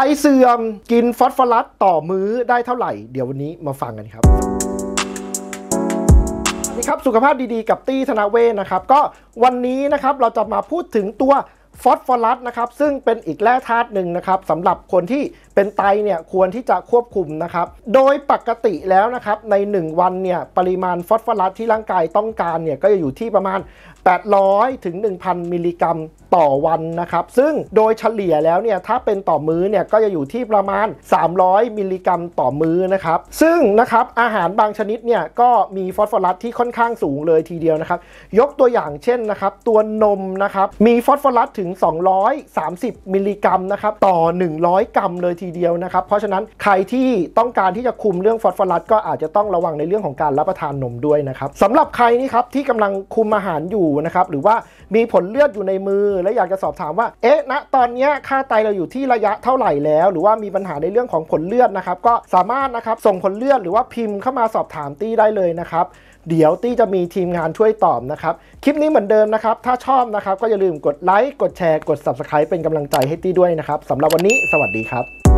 ไตเสื่อมกินฟอสฟอรัสต่อมื้อได้เท่าไหร่ เดี๋ยววันนี้มาฟังกันครับสวัสดีครับสุขภาพดีๆกับตี้ธนาเวนนะครับ ก็วันนี้นะครับเราจะมาพูดถึงตัวฟอสฟอรัสนะครับซึ่งเป็นอีกแร่ธาตุหนึ่งนะครับสำหรับคนที่เป็นไตเนี่ยควรที่จะควบคุมนะครับ โดยปกติแล้วนะครับใน 1 วันเนี่ยปริมาณฟอสฟอรัสที่ร่างกายต้องการเนี่ยก็จะอยู่ที่ประมาณ800ถึง1,000มิลลิกรัมต่อวันนะครับซึ่งโดยเฉลี่ยแล้วเนี่ยถ้าเป็นต่อมื้อเนี่ยก็จะอยู่ที่ประมาณ 300มิลลิกรัม ต่อมื้อนะครับซึ่งนะครับอาหารบางชนิดเนี่ยก็มีฟอสฟอรัสที่ค่อนข้างสูงเลยทีเดียวนะครับยกตัวอย่างเช่นนะครับตัวนมนะครับมีฟอสฟอรัสถึง 230มิลลิกรัมนะครับต่อ 100 กรัมเลยทีเดียวนะครับเพราะฉะนั้นใครที่ต้องการที่จะคุมเรื่องฟอสฟอรัสก็อาจจะต้องระวังในเรื่องของการรับประทานนมด้วยนะครับสำหรับใครนี่ครับที่กำลังคุมอาหารอยู่นะครับหรือว่ามีผลเลือดอยู่ในมือและอยากจะสอบถามว่า เอ๊ะณตอนนี้ค่าไตเราอยู่ที่ระยะเท่าไหร่แล้ว หรือว่ามีปัญหาในเรื่องของผลเลือดนะครับ ก็สามารถนะครับส่งผลเลือด หรือว่าพิมพ์เข้ามาสอบถามตี้ได้เลยนะครับเดี๋ยวตี้จะมีทีมงานช่วยตอบนะครับคลิปนี้เหมือนเดิมนะครับถ้าชอบนะครับ ก็อย่าลืมกดไลค์กดแชร์กด Subscribe เป็นกำลังใจให้ตี้ด้วยนะครับสำหรับวันนี้ สวัสดีครับ